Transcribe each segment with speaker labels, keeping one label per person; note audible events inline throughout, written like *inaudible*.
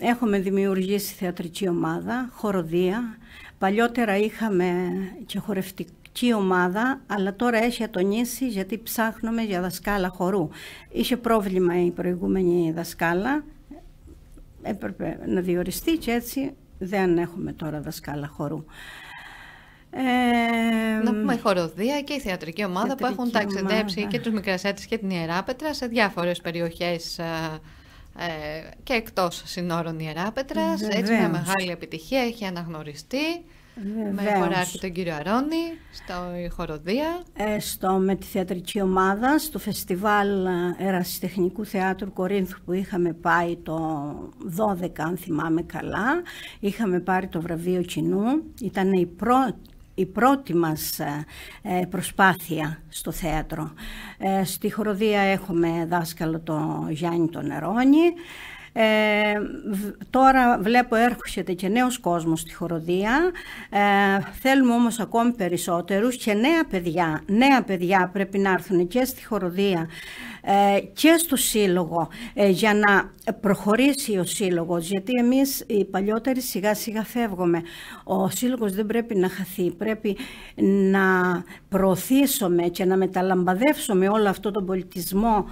Speaker 1: έχουμε δημιουργήσει θεατρική ομάδα, χοροδία. Παλιότερα είχαμε και χορευτική ομάδα, αλλά τώρα έχει ατονίσει γιατί ψάχνουμε για δασκάλα χορού. Είχε πρόβλημα η προηγούμενη δασκάλα, έπρεπε να διοριστεί και έτσι δεν έχουμε τώρα δασκάλα χορού. Ε, να πούμε η χοροδία και η θεατρική ομάδα που έχουν ταξιδέψει και τους
Speaker 2: Μικρασέτες και την Πέτρα σε διάφορες περιοχές ε, ε, και εκτός συνόρων Ιερά έτσι μια μεγάλη επιτυχία έχει αναγνωριστεί με χωράρχη
Speaker 1: τον κύριο Αρώνη στο χοροδία. Ε, στο, με τη θεατρική ομάδα στο φεστιβάλ Ερασιτεχνικού Θεάτρου Κορίνθου που είχαμε πάει το 12 αν θυμάμαι καλά είχαμε πάρει το βραβείο κοινού ήταν η πρώτη η πρώτη μας ε, ε, προσπάθεια στο θέατρο. Ε, στη χοροδία έχουμε δάσκαλο τον Γιάννη τον Νερόνι. τώρα βλέπω έρχεται και νέος κόσμος στη χοροδία θέλουμε όμως ακόμη περισσότερους και νέα παιδιά νέα παιδιά πρέπει να έρθουν και στη χοροδία ε, και στο Σύλλογο ε, για να προχωρήσει ο Σύλλογος, γιατί εμείς οι παλιότεροι σιγά σιγά φεύγουμε. Ο Σύλλογος δεν πρέπει να χαθεί, πρέπει να προωθήσουμε και να μεταλαμπαδεύσουμε όλο αυτό τον πολιτισμό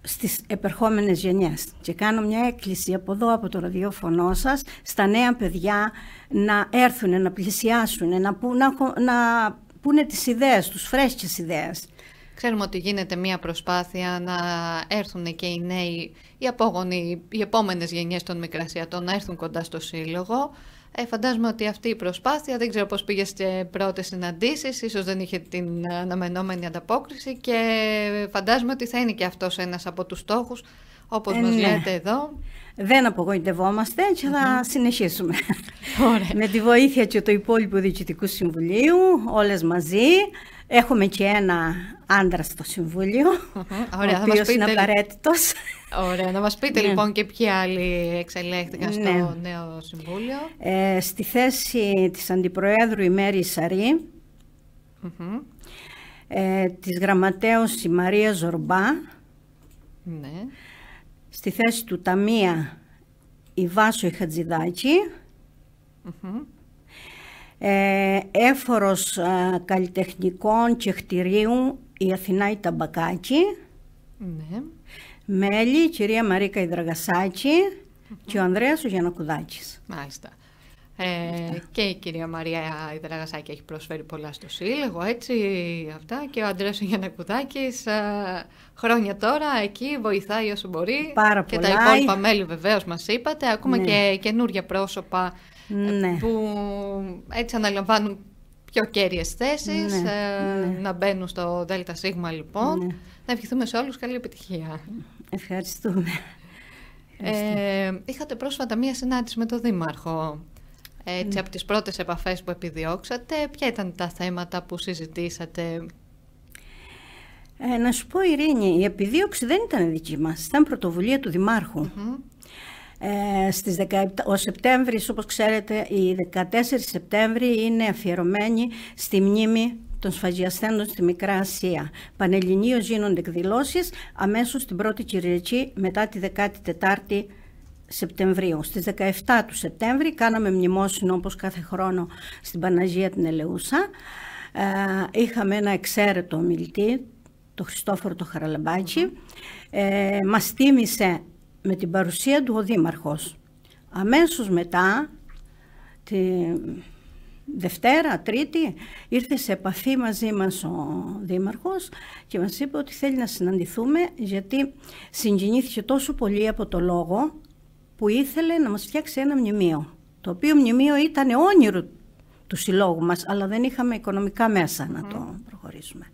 Speaker 1: στις επερχόμενες γενιές. Και κάνω μια έκκληση από εδώ, από το ραδιόφωνο σας, στα νέα παιδιά να έρθουν, να πλησιάσουν, να, που, να, να πούνε τις ιδέες τους, φρέσκες ιδέες. Ξέρουμε ότι γίνεται μια προσπάθεια να έρθουν και οι νέοι, οι
Speaker 2: απόγονοι, οι επόμενες γενιές των μικρασιατών να έρθουν κοντά στο Σύλλογο. Ε, φαντάζομαι ότι αυτή η προσπάθεια, δεν ξέρω πώς πήγες σε πρώτες συναντήσεις, ίσως δεν είχε την αναμενόμενη ανταπόκριση και φαντάζομαι ότι θα είναι και αυτός ένας από τους στόχους, όπως ε, μας ναι. λέτε
Speaker 1: εδώ. Δεν απογοητευόμαστε και θα συνεχίσουμε. Ωραία. Με τη βοήθεια και του υπόλοιπου Διοικητικού Συμβουλίου, όλες μαζί, Έχουμε και ένα άντρα στο συμβουλιο Ωραία, ο οποίος είναι απαραίτητος. Ωραία, να μας
Speaker 2: πείτε ναι. λοιπόν και ποιοι άλλοι εξελέχθηκαν στο ναι. νέο Συμβούλιο.
Speaker 1: Ε, στη θέση της Αντιπροέδρου η Μέρη ε, της Γραμματέως η Μαρία Ζορμπά, ναι. στη θέση του Ταμεία η Βάσο η χατζηδακη ε, έφορος ε, καλλιτεχνικών και χτιρίου η Αθηνά η Ταμπακάκη. Ναι. Μέλη, η κυρία Μαρίκα και ο Ανδρέας ο Γιανακουδάκης. Μάλιστα. Ε,
Speaker 2: και η κυρία Μαρία Ιδραγασάκη έχει προσφέρει πολλά στο σύλλογο, έτσι, αυτά. Και ο Ανδρέας ο Γιανακουδάκης ε, χρόνια τώρα εκεί βοηθάει όσο μπορεί. Πάρα και τα υπόλοιπα μέλη βεβαίως μας είπατε, ακόμα ναι. και καινούργια πρόσωπα ναι. που έτσι αναλαμβάνουν πιο κέρυες θέσεις, ναι, ε, ναι. να μπαίνουν στο ΔΣ λοιπόν. Ναι. Να ευχηθούμε σε όλους καλή επιτυχία. Ευχαριστούμε. Ε, είχατε πρόσφατα μία συνάντηση με τον Δήμαρχο. Έτσι, από τις πρώτες επαφές που επιδιώξατε, ποια ήταν τα θέματα που συζητήσατε.
Speaker 1: Ε, να σου πω, Ειρήνη, η επιδίωξη δεν ήταν δική μας, ήταν πρωτοβουλία του δημαρχου ε, στις 17, ο Σεπτέμβρης, όπως ξέρετε, η 14 Σεπτέμβρη είναι αφιερωμένη στη μνήμη των σφαγιασθέντων στη Μικρά Ασία. Πανελληνίως γίνονται εκδηλώσεις. αμέσως την 1η Κυριακή μετά τη 14η Σεπτεμβρίου. Στις 17 του Σεπτέμβρη κάναμε μνημόσυνο όπως κάθε χρόνο στην Παναγία την Ελεούσα. Ε, είχαμε ένα εξαίρετο ομιλητή, το Χριστόφορο το Χαραλαμπάκη. Ε, μας τίμησε με την παρουσία του ο Δήμαρχος. Αμέσως μετά, τη Δευτέρα, Τρίτη, ήρθε σε επαφή μαζί μας ο Δήμαρχος και μας είπε ότι θέλει να συναντηθούμε γιατί συγκινήθηκε τόσο πολύ από το λόγο που ήθελε να μας φτιάξει ένα μνημείο, το οποίο μνημείο ήταν όνειρο του συλλόγου μας, αλλά δεν είχαμε οικονομικά μέσα να το προχωρήσουμε.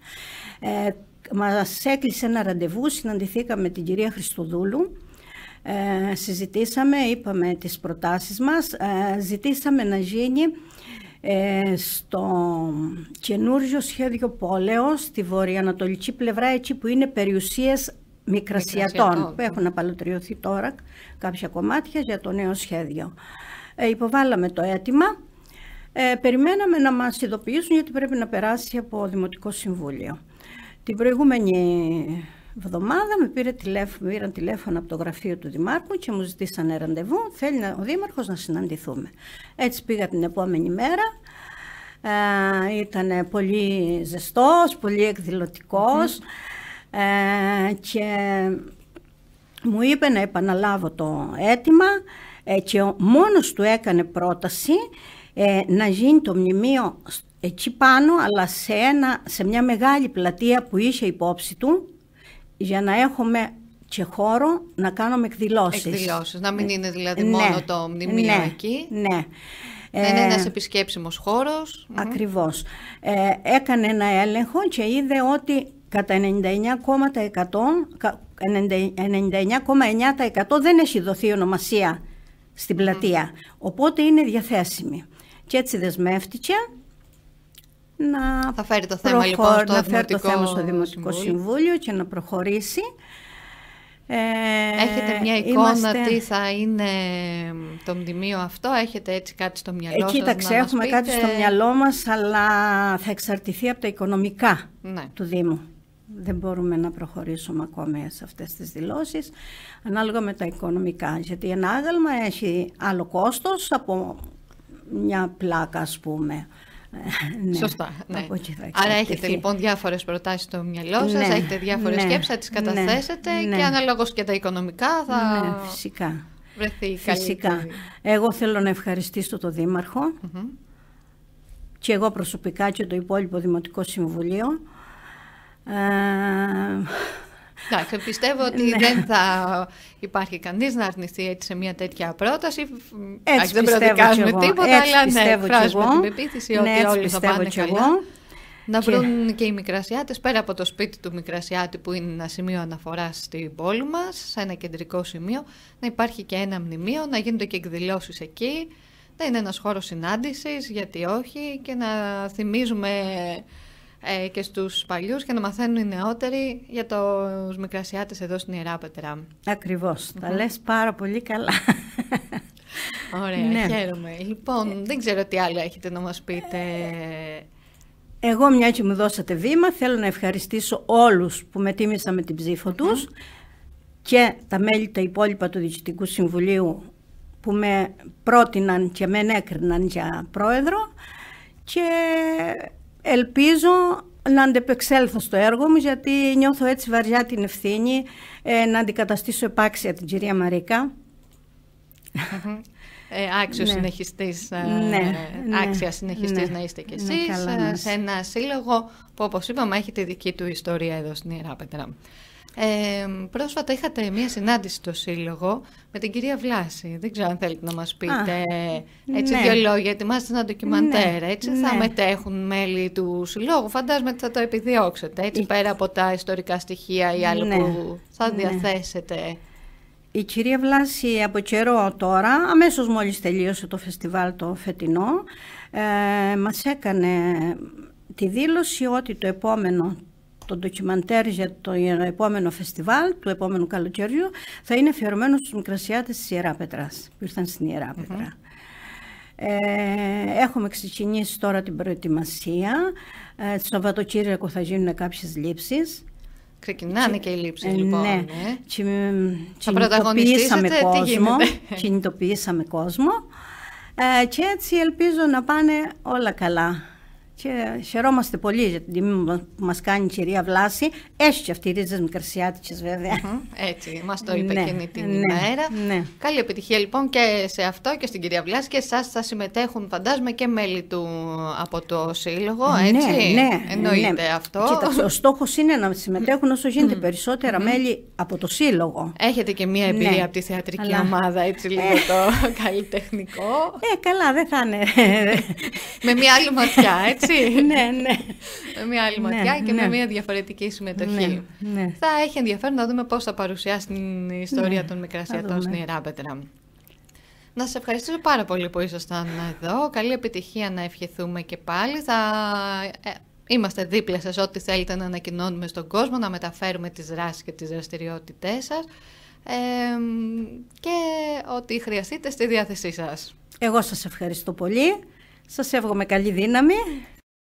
Speaker 1: Ε, μας έκλεισε ένα ραντεβού, συναντηθήκαμε με την κυρία Χριστοδούλου, ε, συζητήσαμε, είπαμε τις προτάσεις μας, ε, ζητήσαμε να γίνει ε, στο καινούργιο σχέδιο πόλεως στη βορειοανατολική πλευρά εκεί που είναι περιουσίες μικρασιατών, μικρασιατών. που ναι. έχουν απαλωτριωθεί τώρα κάποια κομμάτια για το νέο σχέδιο. Ε, υποβάλαμε το αίτημα, ε, περιμέναμε να μας ειδοποιήσουν γιατί πρέπει να περάσει από Δημοτικό Συμβούλιο. Την προηγούμενη εβδομάδα με πήρε τηλέφωνο, πήραν τηλέφωνο από το γραφείο του Δημάρχου και μου ζητήσανε ραντεβού. Θέλει ο Δήμαρχος να συναντηθούμε. Έτσι πήγα την επόμενη μέρα. Ε, ήταν πολύ ζεστός, πολύ ε, και μου είπε να επαναλάβω το αίτημα ε, και μόνος του έκανε πρόταση ε, να γίνει το μνημείο εκεί πάνω αλλά σε, σε μια μεγάλη πλατεία που είχε υπόψη του για να έχουμε και χώρο να κάνουμε εκδηλώσεις. Εκδηλώσεις, να μην ε, είναι δηλαδή ε, ναι, μόνο το μνημείο Ναι, ναι. Να είναι ναι, ένας ε, επισκέψιμος χώρος. Ακριβώς. έκανε ένα έλεγχο και είδε ότι κατά 99,9% δεν έχει δοθεί ονομασία στην πλατεία. Οπότε είναι διαθέσιμη. Και έτσι δεσμεύτηκε
Speaker 2: να θα φέρει το θέμα, λοιπόν, στο Δημοτικό Συμβούλιο.
Speaker 1: και να προχωρήσει. Ε, έχετε μια εικόνα τι
Speaker 2: θα είναι το μνημείο αυτό, έχετε έτσι κάτι στο μυαλό ε, σας Κοίταξε, έχουμε πείτε... κάτι στο μυαλό
Speaker 1: μας, αλλά θα εξαρτηθεί από τα οικονομικά ναι. του Δήμου. Δεν μπορούμε να προχωρήσουμε ακόμα σε αυτές τις δηλώσεις, ανάλογα με τα οικονομικά. Γιατί ένα άγαλμα έχει άλλο κόστος από μια πλάκα, ας πούμε. Ναι. Σωστά. Ναι. εκεί Άρα έχετε λοιπόν
Speaker 2: διάφορες προτάσεις
Speaker 1: στο μυαλό σας, ναι, έχετε διάφορες ναι, σκέψεις, θα τις ναι, καταθέσετε και αναλόγως και τα οικονομικά θα. φυσικά.
Speaker 2: Βρεθεί φυσικά.
Speaker 1: Εγώ θέλω να ευχαριστήσω τον δημαρχο και εγώ προσωπικά και το υπόλοιπο Δημοτικό Συμβουλίο. Ε, Εντάξει, πιστεύω ότι ναι. δεν θα υπάρχει
Speaker 2: κανείς να αρνηθεί έτσι σε μια τέτοια πρόταση.
Speaker 1: Έτσι δεν προδικάζουμε τίποτα, έτσι αλλά ναι, εκφράζουμε την πεποίθηση ναι, ότι όλοι θα πάνε καλά. εγώ.
Speaker 2: Να και... βρουν και οι Μικρασιάτες, πέρα από το σπίτι του Μικρασιάτη που είναι ένα σημείο αναφοράς στην πόλη μας, σε ένα κεντρικό σημείο, να υπάρχει και ένα μνημείο, να γίνονται και εκδηλώσεις εκεί, να είναι ένας χώρος συνάντησης, γιατί όχι, και να θυμίζουμε ε, και στους παλιούς και να μαθαίνουν οι νεότεροι για τους Μικρασιάτες εδώ στην Ιερά Πετρά. Ακριβώς, τα λες πάρα πολύ καλά. Ωραία, ναι. χαίρομαι. Λοιπόν, δεν ξέρω τι
Speaker 1: άλλο έχετε να μας πείτε. Ε, εγώ μια και μου δώσατε βήμα, θέλω να ευχαριστήσω όλους που με τίμησαν με την ψήφο τους και τα μέλη τα υπόλοιπα του Διοικητικού Συμβουλίου που με πρότειναν και με ενέκριναν για πρόεδρο και ελπίζω να αντεπεξέλθω στο έργο μου γιατί νιώθω έτσι βαριά την ευθύνη ε, να αντικαταστήσω επάξια την κυρία Μαρίκα.
Speaker 2: Ε, άξιος ναι. συνεχιστής, ε, ναι, ε, ναι, άξια ναι, συνεχιστής να είστε κι εσείς σε ένα σύλλογο που όπως είπαμε έχει τη δική του ιστορία εδώ στην Ιερά Πέτρα. Ε, πρόσφατα είχατε μία συνάντηση στο Σύλλογο με την κυρία Βλάση. Δεν ξέρω αν θέλετε να μας πείτε έτσι ναι. δύο λόγια. ετοιμάστε ένα ντοκιμαντέρ, ναι, έτσι ναι. θα μετέχουν μέλη του Συλλόγου. Φαντάζομαι ότι θα το επιδιώξετε, έτσι πέρα από τα ιστορικά στοιχεία ή άλλο ναι, που θα ναι. διαθέσετε.
Speaker 1: Η κυρία Βλάση από καιρό τώρα, αμέσως μόλις τελείωσε το φεστιβάλ το φετινό, ε, μας έκανε τη δήλωση ότι το επόμενο το ντοκιμαντέρ για το επόμενο φεστιβάλ του επόμενου καλοκαιριού θα είναι αφιερωμένο στους Μικρασιάτες της Ιερά Πετράς που ήρθαν στην Ιερά Πετρά. ε, έχουμε ξεκινήσει τώρα την προετοιμασία. Ε, το Σαββατοκύριακο θα γίνουν κάποιες λήψεις. Ξεκινάνε και οι λήψεις ε, λοιπόν. Ναι. ναι. θα κόσμο, τι κινητοποιήσαμε κόσμο. Ε, και έτσι ελπίζω να πάνε όλα καλά. Και χαιρόμαστε πολύ για την τιμή που μας κάνει η κυρία Βλάση. Έχει και αυτή οι ρίζες μικρασιάτικες, βέβαια. Έτσι, μας το είπε ναι, εκείνη την ναι, ημέρα.
Speaker 2: Ναι. Καλή επιτυχία λοιπόν και σε αυτό και στην κυρία Βλάση. Και εσάς θα συμμετέχουν, φαντάζομαι, και μέλη του από το Σύλλογο. Ναι, έτσι. Ναι, ναι. Εννοείται αυτό. Κοίταξε, ο
Speaker 1: στόχος είναι να συμμετέχουν όσο γίνεται περισσότερα μέλη από το Σύλλογο. Έχετε και μία εμπειρία ναι. από τη θεατρική Αλλά... ομάδα, έτσι ε. λίγο το *laughs* καλλιτεχνικό. Ε, καλά, δεν θα είναι.
Speaker 2: *laughs* Με μία άλλη ματιά, έτσι. *laughs* ναι, ναι. Με μια άλλη ναι, ματιά και με ναι. μια διαφορετική συμμετοχή. Ναι, ναι, θα έχει ενδιαφέρον να δούμε πώς θα παρουσιάσει την ιστορία των μικρασιατών στην Ιερά Να σας ευχαριστήσω πάρα πολύ που ήσασταν εδώ. Καλή επιτυχία να ευχηθούμε και πάλι. Θα... Ε, είμαστε δίπλα σας ό,τι θέλετε να ανακοινώνουμε στον κόσμο, να μεταφέρουμε τις δράσεις και τις δραστηριότητές σας και ό,τι χρειαστείτε στη διάθεσή σας. Εγώ σας ευχαριστώ πολύ. Σας εύχομαι καλή δύναμη.